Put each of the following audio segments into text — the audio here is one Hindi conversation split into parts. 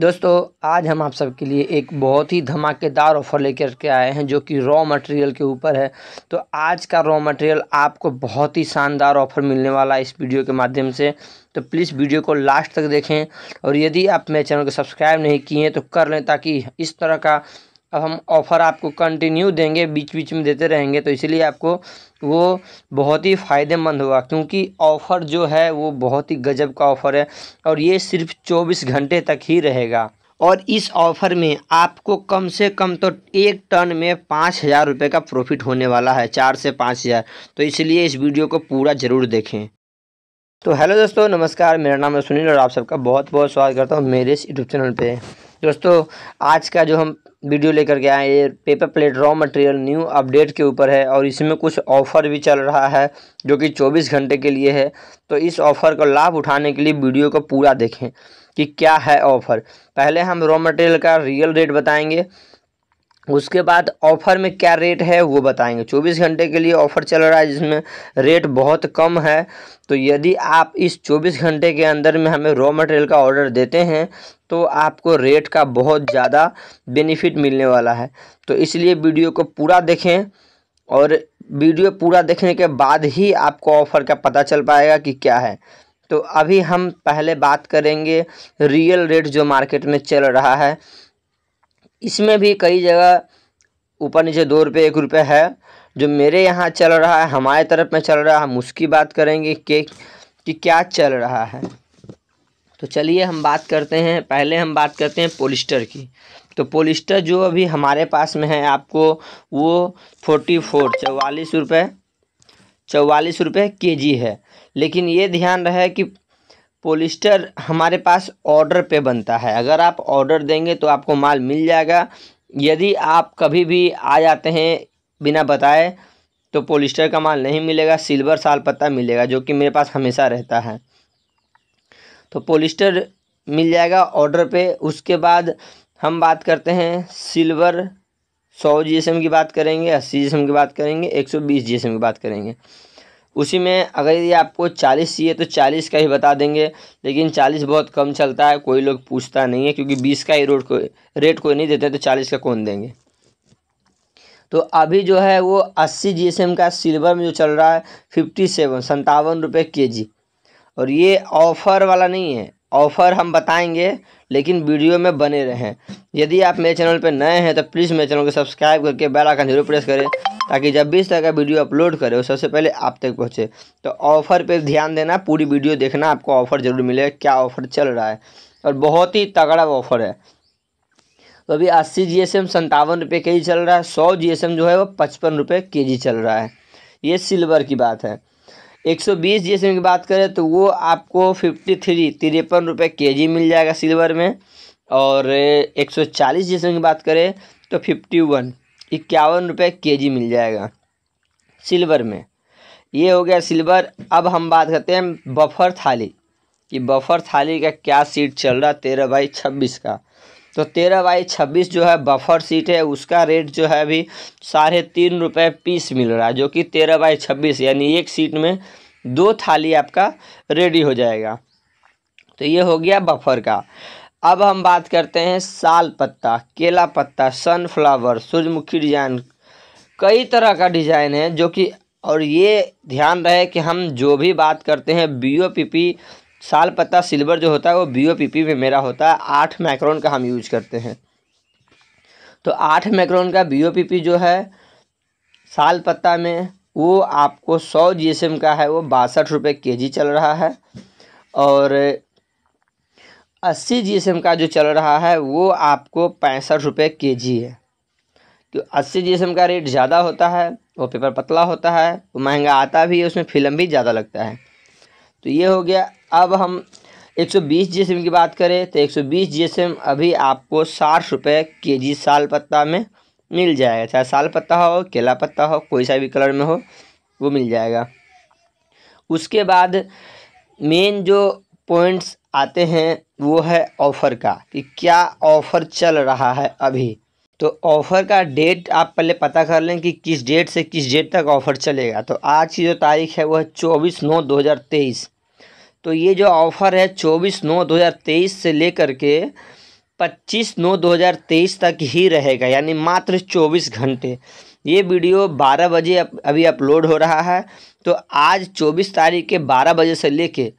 दोस्तों आज हम आप सबके लिए एक बहुत ही धमाकेदार ऑफ़र लेकर के आए हैं जो कि रॉ मटेरियल के ऊपर है तो आज का रॉ मटेरियल आपको बहुत ही शानदार ऑफ़र मिलने वाला है इस वीडियो के माध्यम से तो प्लीज़ वीडियो को लास्ट तक देखें और यदि आप मेरे चैनल को सब्सक्राइब नहीं किए तो कर लें ताकि इस तरह का अब हम ऑफ़र आपको कंटिन्यू देंगे बीच बीच में देते रहेंगे तो इसीलिए आपको वो बहुत ही फ़ायदेमंद होगा क्योंकि ऑफ़र जो है वो बहुत ही गजब का ऑफ़र है और ये सिर्फ चौबीस घंटे तक ही रहेगा और इस ऑफ़र में आपको कम से कम तो एक टन में पाँच हज़ार रुपये का प्रॉफिट होने वाला है चार से पाँच हज़ार तो इसलिए इस वीडियो को पूरा ज़रूर देखें तो हेलो दोस्तों नमस्कार मेरा नाम है सुनील और आप सबका बहुत बहुत स्वागत करता हूँ मेरे इस यूट्यूब चैनल पे दोस्तों आज का जो हम वीडियो लेकर के आए ये paper plate raw material new update के ऊपर है और इसमें कुछ ऑफर भी चल रहा है जो कि 24 घंटे के लिए है तो इस ऑफर का लाभ उठाने के लिए वीडियो को पूरा देखें कि क्या है ऑफर पहले हम रॉ मटेरियल का रियल रेट बताएंगे उसके बाद ऑफ़र में क्या रेट है वो बताएंगे चौबीस घंटे के लिए ऑफ़र चल रहा है जिसमें रेट बहुत कम है तो यदि आप इस चौबीस घंटे के अंदर में हमें रॉ मटेरियल का ऑर्डर देते हैं तो आपको रेट का बहुत ज़्यादा बेनिफिट मिलने वाला है तो इसलिए वीडियो को पूरा देखें और वीडियो पूरा देखने के बाद ही आपको ऑफ़र का पता चल पाएगा कि क्या है तो अभी हम पहले बात करेंगे रियल रेट जो मार्केट में चल रहा है इसमें भी कई जगह ऊपर नीचे दो रुपये एक रुपये है जो मेरे यहाँ चल रहा है हमारे तरफ में चल रहा है हम उसकी बात करेंगे कि, कि क्या चल रहा है तो चलिए हम बात करते हैं पहले हम बात करते हैं पोलिस्टर की तो पोलिस्टर जो अभी हमारे पास में है आपको वो फोर्टी फोर चवालीस रुपये चवालीस रुपये के जी है लेकिन ये ध्यान रहे कि पोलिस्टर हमारे पास ऑर्डर पे बनता है अगर आप ऑर्डर देंगे तो आपको माल मिल जाएगा यदि आप कभी भी आ जाते हैं बिना बताए तो पोलिस्टर का माल नहीं मिलेगा सिल्वर साल पत्ता मिलेगा जो कि मेरे पास हमेशा रहता है तो पोलिस्टर मिल जाएगा ऑर्डर पे उसके बाद हम बात करते हैं सिल्वर सौ जी की बात करेंगे अस्सी जी की बात करेंगे एक सौ बीस जी की बात करेंगे उसी में अगर ये आपको चालीस चाहिए तो चालीस का ही बता देंगे लेकिन चालीस बहुत कम चलता है कोई लोग पूछता नहीं है क्योंकि बीस का ही रोड को रेट कोई नहीं देते तो चालीस का कौन देंगे तो अभी जो है वो अस्सी जी का सिल्वर में जो चल रहा है फिफ्टी सेवन संतावन रुपये के जी और ये ऑफ़र वाला नहीं है ऑफ़र हम बताएंगे लेकिन वीडियो में बने रहें यदि आप मेरे चैनल पर नए हैं तो प्लीज़ मेरे चैनल को सब्सक्राइब करके बेल आइकन जरूर प्रेस करें ताकि जब भी इस तरह का वीडियो अपलोड करें वो सबसे पहले आप तक पहुँचे तो ऑफ़र पर ध्यान देना पूरी वीडियो देखना आपको ऑफ़र ज़रूर मिलेगा क्या ऑफ़र चल रहा है और बहुत ही तगड़ा ऑफ़र है तो अभी अस्सी जी एस एम सत्तावन रुपये के जी चल रहा है सौ जी एस एम जो है वो पचपन रुपये के जी चल रहा है ये सिल्वर की बात है एक सौ बीस जी की बात करें तो वो आपको फिफ्टी थ्री तिरपन रुपये के जी मिल जाएगा सिल्वर में और एक सौ चालीस जी की बात करें तो फिफ्टी वन इक्यावन रुपये के जी मिल जाएगा सिल्वर में ये हो गया सिल्वर अब हम बात करते हैं बफर थाली कि बफर थाली का क्या सीट चल रहा है तेरह बाई छब्बीस का तो तेरह बाई छब्बीस जो है बफर सीट है उसका रेट जो है अभी साढ़े तीन रुपये पीस मिल रहा है जो कि तेरह बाई छब्बीस यानी एक सीट में दो थाली आपका रेडी हो जाएगा तो ये हो गया बफर का अब हम बात करते हैं साल पत्ता केला पत्ता सनफ्लावर सूर्यमुखी डिजाइन कई तरह का डिजाइन है जो कि और ये ध्यान रहे कि हम जो भी बात करते हैं बी साल पत्ता सिल्वर जो होता है वो बी ओ पी पी में मेरा होता है आठ माइक्रोन का हम यूज करते हैं तो आठ माइक्रोन का बी ओ पी पी जो है साल पत्ता में वो आपको सौ जी एस एम का है वो बासठ रुपये के जी चल रहा है और अस्सी जी एस एम का जो चल रहा है वो आपको पैंसठ रुपये के जी है तो अस्सी जी एस एम का रेट ज़्यादा होता है वो पेपर पतला होता है वो महंगा आता भी है उसमें फिल्म भी ज़्यादा लगता है तो ये हो गया अब हम 120 जीएसएम की बात करें तो 120 सौ अभी आपको साठ रुपये के जी साल पत्ता में मिल जाएगा चाहे साल पत्ता हो केला पत्ता हो कोई सा भी कलर में हो वो मिल जाएगा उसके बाद मेन जो पॉइंट्स आते हैं वो है ऑफ़र का कि क्या ऑफ़र चल रहा है अभी तो ऑफ़र का डेट आप पहले पता कर लें कि किस डेट से किस डेट तक ऑफ़र चलेगा तो आज की जो तारीख है वो है चौबीस नौ दो हज़ार तेईस तो ये जो ऑफ़र है चौबीस नौ दो हज़ार तेईस से लेकर के पच्चीस नौ दो हज़ार तेईस तक ही रहेगा यानी मात्र चौबीस घंटे ये वीडियो बारह बजे अभी अपलोड हो रहा है तो आज चौबीस तारीख के बारह बजे से लेके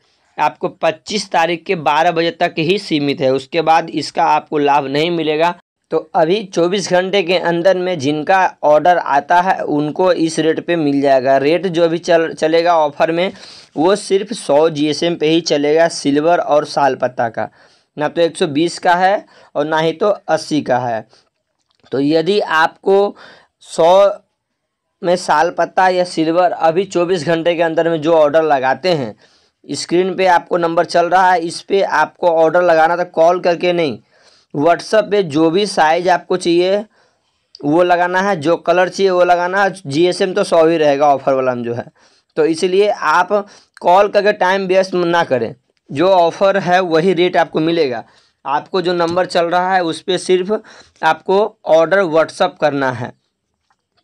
आपको पच्चीस तारीख के बारह बजे तक ही सीमित है उसके बाद इसका आपको लाभ नहीं मिलेगा तो अभी 24 घंटे के अंदर में जिनका ऑर्डर आता है उनको इस रेट पे मिल जाएगा रेट जो अभी चल चलेगा ऑफर में वो सिर्फ 100 जीएसएम पे ही चलेगा सिल्वर और साल पत्ता का ना तो 120 का है और ना ही तो 80 का है तो यदि आपको 100 में साल पत्ता या सिल्वर अभी 24 घंटे के अंदर में जो ऑर्डर लगाते हैं स्क्रीन पे आपको नंबर चल रहा है इस पर आपको ऑर्डर लगाना था कॉल करके नहीं व्हाट्सअप पे जो भी साइज आपको चाहिए वो लगाना है जो कलर चाहिए वो लगाना है जीएसएम तो सौ ही रहेगा ऑफर वाला में जो है तो इसीलिए आप कॉल करके टाइम वेस्ट ना करें जो ऑफ़र है वही रेट आपको मिलेगा आपको जो नंबर चल रहा है उस पर सिर्फ आपको ऑर्डर व्हाट्सअप करना है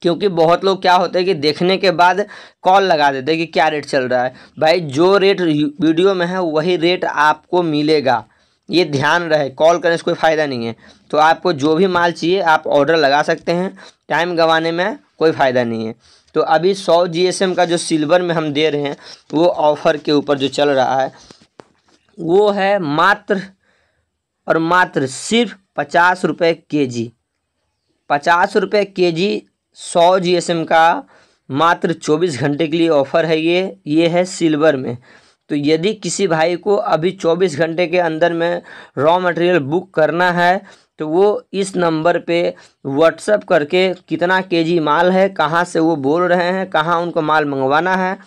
क्योंकि बहुत लोग क्या होते हैं कि देखने के बाद कॉल लगा देते हैं कि क्या रेट चल रहा है भाई जो रेट वीडियो में है वही रेट आपको मिलेगा ये ध्यान रहे कॉल करने से कोई फ़ायदा नहीं है तो आपको जो भी माल चाहिए आप ऑर्डर लगा सकते हैं टाइम गंवाने में कोई फ़ायदा नहीं है तो अभी सौ जी का जो सिल्वर में हम दे रहे हैं वो ऑफ़र के ऊपर जो चल रहा है वो है मात्र और मात्र सिर्फ पचास रुपये के जी पचास रुपये के जी सौ जी का मात्र चौबीस घंटे के लिए ऑफ़र है ये ये है सिल्वर में तो यदि किसी भाई को अभी चौबीस घंटे के अंदर में रॉ मटेरियल बुक करना है तो वो इस नंबर पे व्हाट्सअप करके कितना केजी माल है कहाँ से वो बोल रहे हैं कहाँ उनको माल मंगवाना है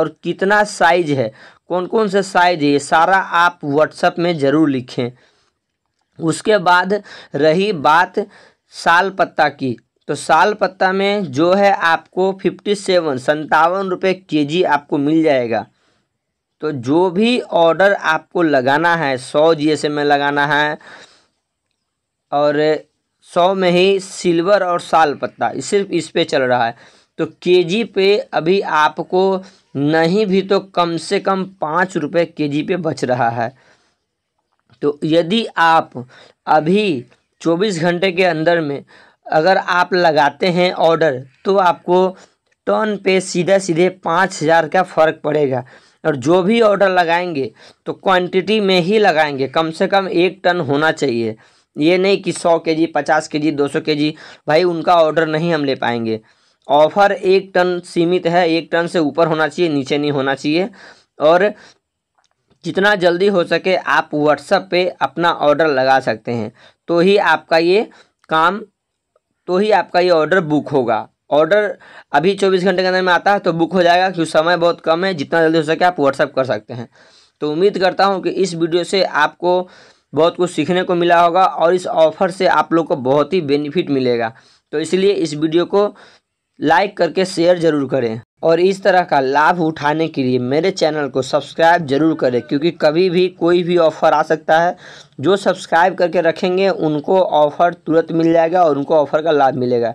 और कितना साइज है कौन कौन से साइज है ये सारा आप व्हाट्सअप में ज़रूर लिखें उसके बाद रही बात साल पत्ता की तो साल पत्ता में जो है आपको फिफ्टी सेवन संतावन रुपये के जी आपको मिल जाएगा तो जो भी ऑर्डर आपको लगाना है सौ जीएसएम में लगाना है और सौ में ही सिल्वर और साल पत्ता सिर्फ इस पे चल रहा है तो केजी पे अभी आपको नहीं भी तो कम से कम पाँच रुपये के पे बच रहा है तो यदि आप अभी चौबीस घंटे के अंदर में अगर आप लगाते हैं ऑर्डर तो आपको टर्न पे सीधा सीधे पाँच हज़ार का फ़र्क पड़ेगा और जो भी ऑर्डर लगाएंगे तो क्वांटिटी में ही लगाएंगे कम से कम एक टन होना चाहिए ये नहीं कि सौ के जी पचास के जी दो सौ के जी भाई उनका ऑर्डर नहीं हम ले पाएंगे ऑफर एक टन सीमित है एक टन से ऊपर होना चाहिए नीचे नहीं होना चाहिए और जितना जल्दी हो सके आप व्हाट्सएप पे अपना ऑर्डर लगा सकते हैं तो ही आपका ये काम तो ही आपका ये ऑर्डर बुक होगा ऑर्डर अभी चौबीस घंटे के अंदर में आता है तो बुक हो जाएगा क्योंकि समय बहुत कम है जितना जल्दी हो सके आप व्हाट्सअप कर सकते हैं तो उम्मीद करता हूँ कि इस वीडियो से आपको बहुत कुछ सीखने को मिला होगा और इस ऑफर से आप लोग को बहुत ही बेनिफिट मिलेगा तो इसलिए इस वीडियो को लाइक करके शेयर ज़रूर करें और इस तरह का लाभ उठाने के लिए मेरे चैनल को सब्सक्राइब जरूर करें क्योंकि कभी भी कोई भी ऑफ़र आ सकता है जो सब्सक्राइब करके रखेंगे उनको ऑफ़र तुरंत मिल जाएगा और उनको ऑफ़र का लाभ मिलेगा